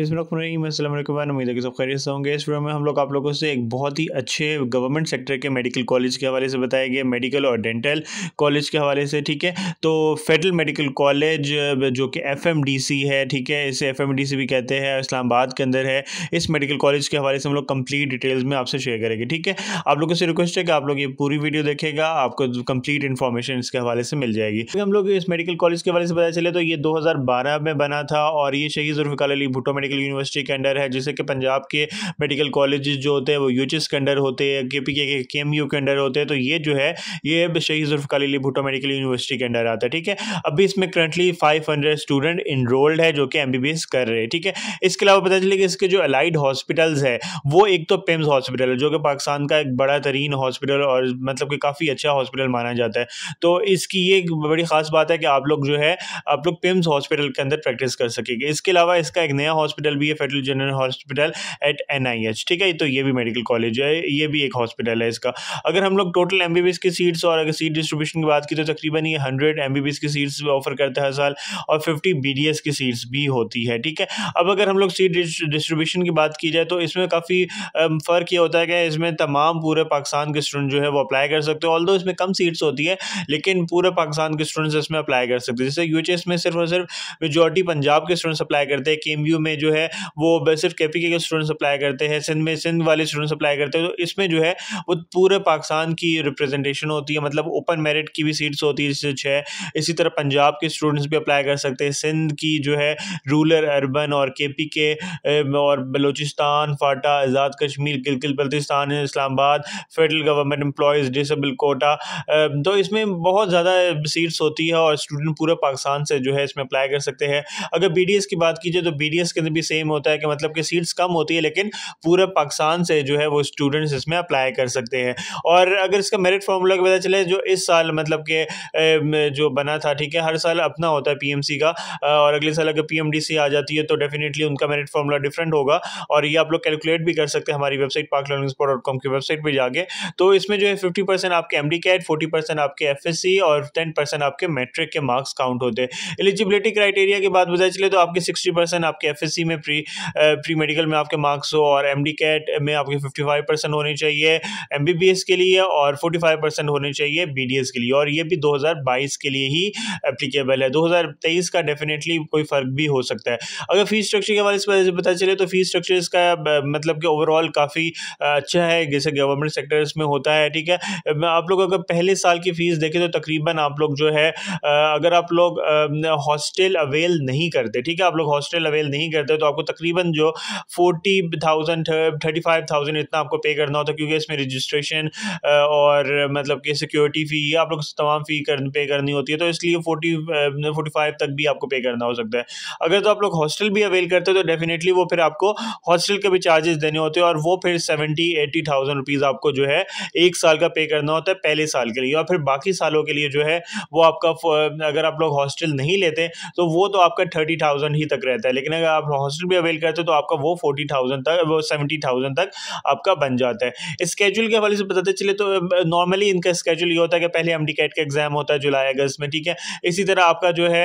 बिस्मिल्लाम उम्मीद है कि सब खैरियत से होंगे इस वीडियो में हम लोग आप लोगों से एक बहुत ही अच्छे गवर्नमेंट सेक्टर के मेडिकल कॉलेज के हवाले से बताया गया मेडिकल और डेंटल कॉलेज के हवाले से ठीक है तो फेडरल मेडिकल कॉलेज जो कि एफ है ठीक है इसे एफ भी कहते हैं इस्लामाबाद के अंदर है इस मेडिकल कॉलेज के हवाले से हम लोग कम्प्लीट डिटेल्स में आपसे शेयर करेंगे ठीक है आप लोगों से रिक्वेस्ट है कि आप लोग ये पूरी वीडियो देखेगा आपको कम्प्लीट इन्फॉर्मेशन इसके हवाले से मिल जाएगी हम लोग इस मेडिकल कॉलेज के हवाले से पता चले तो ये दो में बना था और ये शहीद Zulfikar Ali Bhutto medical medical university के अंडर है जैसे कि पंजाब के मेडिकल कॉलेज जो होते हैं वो यू के अंडर होते हैं के पी के के के अंडर होते हैं तो ये जो है ये शहीद जुल्फ़ार अली भुट्टो मेडिकल यूनिवर्सिटी के अंडर आता है ठीक है अभी इसमें currently five hundred student enrolled है जो कि एम बी बी एस कर रहे हैं ठीक है इसके अलावा पता चले कि इसके जो अलाइड हॉस्पिटल्स है वो एक तो पेम्स हॉस्पिटल e है जो कि पाकिस्तान का एक बड़ा तरीन हॉस्पिटल और मतलब कि काफ़ी अच्छा हॉस्पिटल माना जाता है तो इसकी ये बड़ी ख़ास बात है कि आप लोग जो है आप लोग पिम्स हॉस्पिटल e के अंदर प्रैक्टिस कर सकेंगे इसके अलावा इसका एक नया हॉस्पिटल भी है फेडरल जनरल हॉस्पिटल एट एन ठीक है तो ये भी मेडिकल कॉलेज है ये भी एक हॉस्पिटल है इसका अगर हम लोग टोटल एम की सीट्स और अगर सीट डिस्ट्रीब्यूशन की बात की तो तकरीबन ये हंड्रेड एम की सीट्स ऑफर करते हैं हर साल और फिफ्टी बी की सीट्स भी होती है ठीक है अब अगर हम लोग सीट डिस्ट्रीब्यूशन की बात की जाए तो इसमें काफ़ी फ़र्क ये होता है कि इसमें तमाम पूरे पाकिस्तान के स्टूडेंट जो है वो अप्लाई कर सकते हो ऑल इसमें कम सीट्स होती है लेकिन पूरे पाकिस्तान के स्टूडेंट्स इसमें अप्लाई कर सकते हैं जैसे यू में सिर्फ और सिर्फ मेजोरिटी पंजाब के स्टूडेंट्स अप्लाई करते हैं के में जो है वो सिर्फ के पी के स्टूडेंट्स अप्लाई करते हैं सिंध में सिंध वाले स्टूडेंट्स अप्लाई करते हैं तो इसमें जो है वो पूरे पाकिस्तान की रिप्रेजेंटेशन होती है मतलब ओपन मेरिट की भी सीट्स होती है जिससे छः इसी तरह पंजाब के स्टूडेंट्स भी अप्लाई कर सकते हैं सिंध की जो है रूरल अर्बन और के पी के और Balochistan FATA Azad Kashmir Gilgit Baltistan Islamabad federal government employees disable quota तो इसमें बहुत ज़्यादा सीट्स होती है और स्टूडेंट पूरे पाकिस्तान से जो है इसमें अप्लाई कर सकते हैं अगर बी की बात की जाए तो बी के भी सेम होता है कि मतलब कि सीट्स कम होती है लेकिन पूरे पाकिस्तान से जो है वो स्टूडेंट्स इसमें अप्लाई कर सकते हैं और अगर इसका मेरिट फार्मूला का पता चले जो इस साल मतलब के जो बना था ठीक है हर साल अपना होता है पीएमसी का और अगले साल अगर पीएमडीसी आ जाती है तो डेफिनेटली उनका मेरिट फार्मूला डिफरेंट होगा और ये आप लोग कैलकुलेट भी कर सकते हैं हमारी वेबसाइट पाक की वेबसाइट पर जाके तो इसमें जो है फिफ्टी परसेंट आपके M D CAT forty percent आपके एफ एस सी और टेन परसेंट आपके मेट्रिक के मार्क्स काउंट होते हैं एलिजिबिलिटी क्राइटेरिया की बात बताई चले तो आपके सिक्सटी परसेंट आपके एफ एस बीएससी में प्री प्री मेडिकल में आपके मार्क्स हो और एमडी कैट में आपके 55 परसेंट होने चाहिए एमबीबीएस के लिए और 45 परसेंट होने चाहिए बीडीएस के लिए और ये भी 2022 के लिए ही अप्लीकेबल है 2023 का डेफिनेटली कोई फ़र्क भी हो सकता है अगर फीस स्ट्रक्चर के हवाले से पता चले तो फीस स्ट्रक्चर इसका मतलब कि ओवरऑल काफ़ी अच्छा है जैसे गवर्नमेंट सेक्टर्स में होता है ठीक है आप लोग अगर पहले साल की फ़ीस देखें तो तकरीबन आप लोग जो है अगर आप लोग हॉस्टल अवेल नहीं करते ठीक है आप लोग हॉस्टल अवेल नहीं करते करते हैं तो आपको तकरीबन जो forty thousand thirty five thousand इतना आपको पे करना होता है क्योंकि इसमें रजिस्ट्रेशन और मतलब कि सिक्योरिटी फ़ी आप लोग तमाम फ़ी कर, पे करनी होती है तो इसलिए फोर्टी फोर्टी फाइव तक भी आपको पे करना हो सकता है अगर तो आप लोग हॉस्टल भी अवेल करते हो तो डेफिनेटली वो फिर आपको हॉस्टल के भी चार्जेस देने होते हैं और वो फिर सेवेंटी एटी थाउजेंड रुपीज़ आपको जो है एक साल का पे करना होता है पहले साल के लिए और फिर बाकी सालों के लिए जो है वो आपका अगर आप लोग हॉस्टल नहीं लेते तो वो तो आपका थर्टी थाउजेंड ही तक रहता है लेकिन अगर आप हॉस्टल भी अवेल करते हो तो आपका वो फोर्टी थाउजेंड तक वो सेवेंटी थाउजेंड तक आपका बन जाता है स्केड्यूल के हवाले से बताते चले तो नॉर्मली इनका स्केड्यूल ये होता है कि पहले एम कैट का एग्ज़ाम होता है जुलाई अगस्त में ठीक है इसी तरह आपका जो है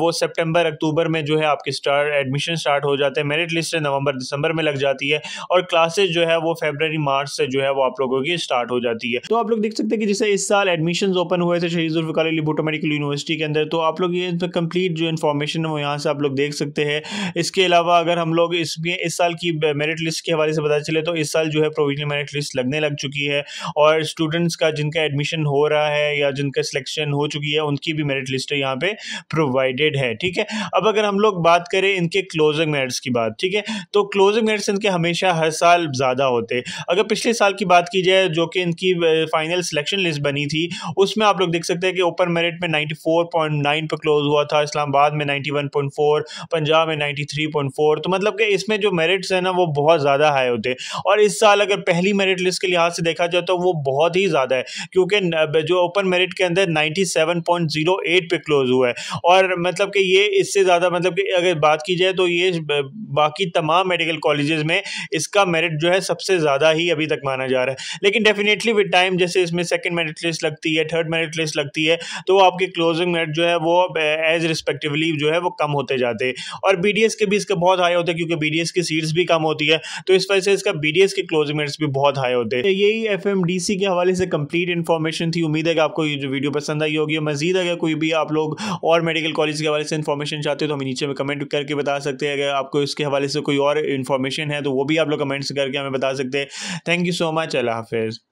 वो सेप्टेम्बर अक्टूबर में जो है आपके स्टार्ट एडमिशन स्टार्ट हो जाते हैं मेरिट लिस्ट नवंबर दिसंबर में लग जाती है और क्लासेज जो है वो फेबररी मार्च से जो है वो आप लोगों की स्टार्ट हो जाती है तो आप लोग देख सकते हैं कि जैसे इस साल एडमिशन ओपन हुए थे शहीद जुल्फ़िकार अली भुटो मेडिकल यूनिवर्सिटी के अंदर तो आप लोग ये कंप्लीट तो जो इन्फॉर्मेशन है वो यहाँ से आप लोग देख सकते हैं इसके अलावा अलावा अगर हम लोग इसमें इस साल की मेरिट लिस्ट के हवाले से पता चले तो इस साल जो है प्रोविजनल मेरिट लिस्ट लगने लग चुकी है और स्टूडेंट्स का जिनका एडमिशन हो रहा है या जिनका सिलेक्शन हो चुकी है उनकी भी मेरिट लिस्ट यहाँ पे प्रोवाइडेड है ठीक है अब अगर हम लोग बात करें इनके क्लोजिंग मेरिट्स की बात ठीक है तो क्लोजिंग मेरिट्स इनके हमेशा हर साल ज़्यादा होते अगर पिछले साल की बात की जाए जो कि इनकी फाइनल सिलेक्शन लिस्ट बनी थी उसमें आप लोग देख सकते हैं कि ओपन मेरिट में 94.9 पर क्लोज हुआ था इस्लामाबाद में 91.4 पंजाब में 93.4 वन फोर तो मतलब कि इसमें जो मेरिट्स हैं ना वो बहुत ज़्यादा हाई होते हैं और इस साल अगर पहली मेरिट लिस्ट के लिहाज से देखा जाए तो वो बहुत ही ज़्यादा है क्योंकि जो ओपन मेरिट के अंदर ninety seven point zero eight पे क्लोज हुआ है और मतलब कि ये इससे ज़्यादा मतलब कि अगर बात की जाए तो ये बाकी तमाम मेडिकल कॉलेजेस में इसका मेरिट जो है सबसे ज़्यादा ही अभी तक माना जा रहा है लेकिन डेफिनेटली विद टाइम जैसे इसमें सेकेंड मेरिट लिस्ट लगती है थर्ड मेरिट लिस्ट लगती है तो आपके क्लोजिंग मेरिट जो है वो एज रिस्पेक्टिवली जो है वो कम होते जाते हैं और बी के भी इसके बहुत हाई होते हैं क्योंकि बी की सीट्स भी कम होती है तो इस वजह से इसका बी के क्लोजिंग मेरिट्स भी बहुत हाई होते हैं यही एफ के हवाले से कंप्लीट इन्फॉर्मेशन थी उम्मीद है कि आपको ये जो वीडियो पसंद आई होगी मजीद अगर कोई भी आप लोग और मेडिकल कॉलेज के हवाले से इन्फॉर्मेशन चाहते हो तो हमें नीचे में कमेंट करके बता सकते हैं अगर आपको इसके हवाले से कोई और इन्फॉर्मेशन है तो वो भी आप लोग कमेंट्स करके हमें बता सकते हैं थैंक यू सो मच अल्लाह हाफिज़